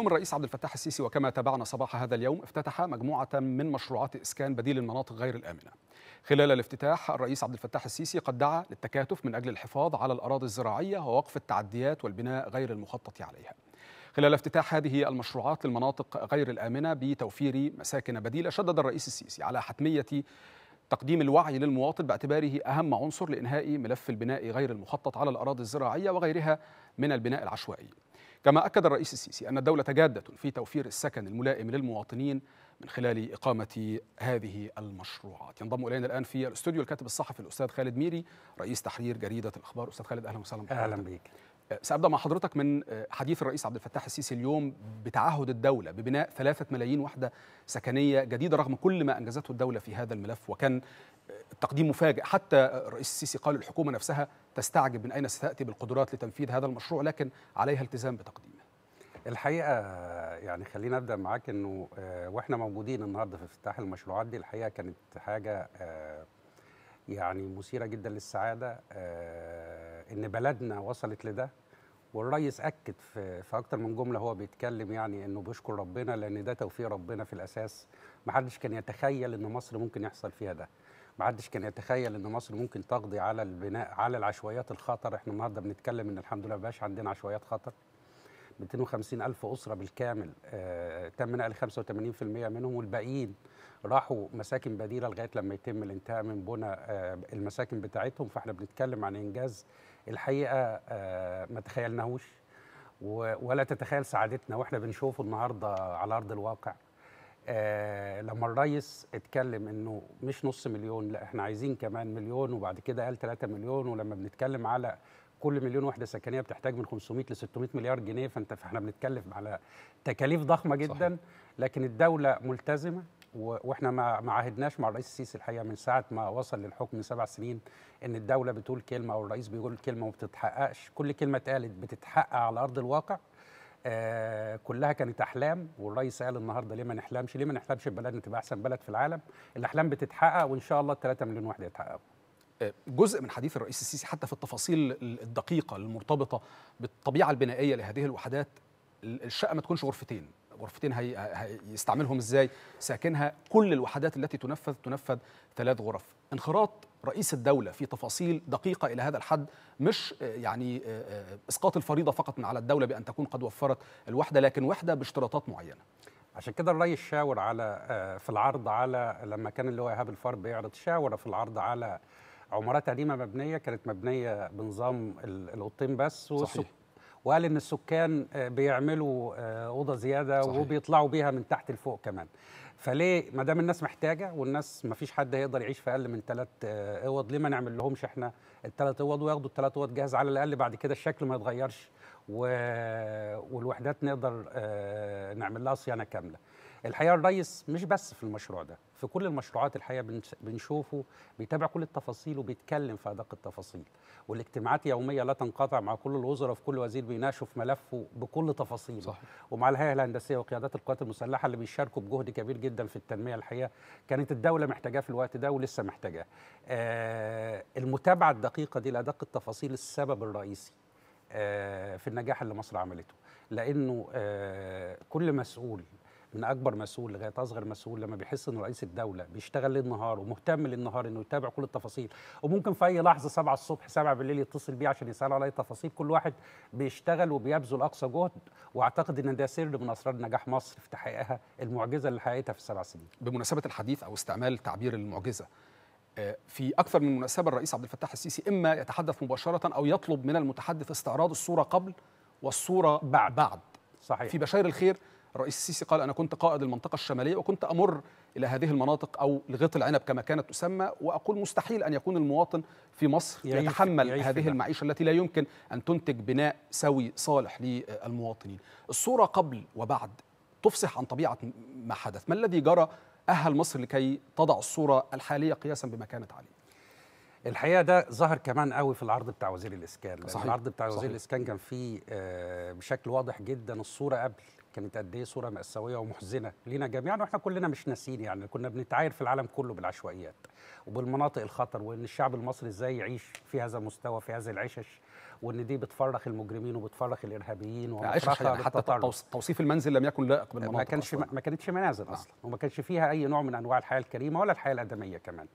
يوم الرئيس عبد الفتاح السيسي وكما تابعنا صباح هذا اليوم افتتح مجموعة من مشروعات إسكان بديل المناطق غير الآمنة خلال الافتتاح الرئيس عبد الفتاح السيسي قد دعا للتكاتف من أجل الحفاظ على الأراضي الزراعية ووقف التعديات والبناء غير المخطط عليها خلال افتتاح هذه المشروعات للمناطق غير الآمنة بتوفير مساكن بديلة شدد الرئيس السيسي على حتمية تقديم الوعي للمواطن باعتباره أهم عنصر لإنهاء ملف البناء غير المخطط على الأراضي الزراعية وغيرها من البناء العشوائي كما أكد الرئيس السيسي أن الدولة جادة في توفير السكن الملائم للمواطنين من خلال إقامة هذه المشروعات ينضم إلينا الآن في الاستوديو الكاتب الصحفي الأستاذ خالد ميري رئيس تحرير جريدة الأخبار أستاذ خالد أهلا وسهلا أهلا بك أه، سأبدأ مع حضرتك من أه، حديث الرئيس عبد الفتاح السيسي اليوم بتعهد الدولة ببناء ثلاثة ملايين وحدة سكنية جديدة رغم كل ما أنجزته الدولة في هذا الملف وكان أه، التقديم مفاجئ حتى الرئيس السيسي قال الحكومة نفسها تستعجب من أين ستأتي بالقدرات لتنفيذ هذا المشروع لكن عليها التزام بتقديمه الحقيقة يعني خلينا أبدأ معاك أنه آه، وإحنا موجودين النهاردة في افتتاح المشروعات دي الحقيقة كانت حاجة آه، يعني مثيرة جدا للسعادة آه، أن بلدنا وصلت لده والريس أكد في, في أكتر من جملة هو بيتكلم يعني أنه بيشكر ربنا لأن ده توفيق ربنا في الأساس محدش كان يتخيل أن مصر ممكن يحصل فيها ده ما حدش كان يتخيل ان مصر ممكن تقضي على البناء على العشوائيات الخطر احنا النهارده بنتكلم ان الحمد لله ما بقاش عندنا عشوائيات خطر 250 ألف أسرة بالكامل آه، تم نقل 85% منهم والباقيين راحوا مساكن بديلة لغاية لما يتم الانتهاء من بنى آه، المساكن بتاعتهم فاحنا بنتكلم عن إنجاز الحقيقة آه، ما تخيلناهوش ولا تتخيل سعادتنا واحنا بنشوفه النهارده على أرض الواقع آه لما الرئيس اتكلم انه مش نص مليون لا احنا عايزين كمان مليون وبعد كده قال 3 مليون ولما بنتكلم على كل مليون وحده سكنيه بتحتاج من 500 ل 600 مليار جنيه فانت فاحنا بنتكلم على تكاليف ضخمه جدا صحيح. لكن الدوله ملتزمه واحنا ما عهدناش مع الرئيس السيسي الحقيقه من ساعه ما وصل للحكم سبع سنين ان الدوله بتقول كلمه او الرئيس بيقول كلمه وما بتتحققش كل كلمه اتقالت بتتحقق على ارض الواقع آه، كلها كانت احلام والرئيس قال النهارده ليه ما نحلمش ليه ما نحلمش بلدنا تبقى احسن بلد في العالم الاحلام بتتحقق وان شاء الله ال 3 مليون واحد يتحققوا آه، جزء من حديث الرئيس السيسي حتى في التفاصيل الدقيقه المرتبطه بالطبيعه البنائيه لهذه الوحدات الشقه ما تكونش غرفتين غرفتين هي... هيستعملهم ازاي ساكنها كل الوحدات التي تنفذ تنفذ ثلاث غرف انخراط رئيس الدولة في تفاصيل دقيقة إلى هذا الحد مش آه، يعني آه، آه، إسقاط الفريضة فقط من على الدولة بأن تكون قد وفرت الوحدة لكن وحدة باشتراطات معينة عشان كده الري شاور على في العرض على لما كان اللي هو ايهاب الفار بيعرض شاور في العرض على عمارات قديمه مبنيه كانت مبنيه بنظام الاوضتين بس صحيح وقال ان السكان آه، بيعملوا آه، اوضه زياده صحيح. وبيطلعوا بيها من تحت لفوق كمان فليه ما دام الناس محتاجه والناس ما فيش حد هيقدر يعيش في اقل من ثلاث آه، اوض ليه ما نعمل لهمش احنا الثلاث اوض وياخدوا الثلاث اوض جاهز على الاقل بعد كده الشكل ما يتغيرش و... والوحدات نقدر نعمل لها صيانه كامله الحقيقه الرئيس مش بس في المشروع ده في كل المشروعات الحقيقه بنشوفه بيتابع كل التفاصيل وبيتكلم في ادق التفاصيل والاجتماعات يوميه لا تنقطع مع كل الوزراء في كل وزير بيناقشوا في ملفه بكل تفاصيله صح. ومع الهيئه الهندسيه وقيادات القوات المسلحه اللي بيشاركوا بجهد كبير جدا في التنميه الحقيقه كانت الدوله محتاجاه في الوقت ده ولسه محتاجاه آه المتابعه الدقيقه دي لادق التفاصيل السبب الرئيسي آه في النجاح اللي مصر عملته لانه آه كل مسؤول من اكبر مسؤول لغايه اصغر مسؤول لما بيحس ان رئيس الدوله بيشتغل ليل نهار ومهتم ليل نهار انه يتابع كل التفاصيل وممكن في اي لحظه 7 الصبح 7 بالليل يتصل بيه عشان يساله على اي تفاصيل كل واحد بيشتغل وبيبذل اقصى جهد واعتقد ان ده سر من اسرار نجاح مصر في تحقيقها المعجزه اللي حققتها في السبع سنين. بمناسبه الحديث او استعمال تعبير المعجزه آه، في اكثر من مناسبه الرئيس عبد الفتاح السيسي اما يتحدث مباشره او يطلب من المتحدث استعراض الصوره قبل والصوره بعد بعد صحيح في بشاير الخير الرئيس السيسي قال أنا كنت قائد المنطقة الشمالية وكنت أمر إلى هذه المناطق أو لغيط العنب كما كانت تسمى وأقول مستحيل أن يكون المواطن في مصر يعيش يتحمل يعيش هذه المعيشة التي لا يمكن أن تنتج بناء سوي صالح للمواطنين الصورة قبل وبعد تفصح عن طبيعة ما حدث ما الذي جرى أهل مصر لكي تضع الصورة الحالية قياسا بما كانت عليه الحقيقه ده ظهر كمان قوي في العرض بتاع وزير الاسكان صحيح. العرض بتاع وزير صحيح. الاسكان كان فيه آه، بشكل واضح جدا الصوره قبل كانت قد ايه صوره ماساويه ومحزنه لينا جميعا واحنا كلنا مش ناسيين يعني كنا بنتعاير في العالم كله بالعشوائيات وبالمناطق الخطر وان الشعب المصري ازاي يعيش في هذا المستوى في هذه العشش وان دي بتفرخ المجرمين وبتفرخ الارهابيين وبتفرغ يعني حتى توصيف المنزل لم يكن لائق بالمناطق ما كانش أصلاً. ما كانتش منازل نعم. اصلا وما كانش فيها اي نوع من انواع الحياه الكريمه ولا الحياه الادميه كمان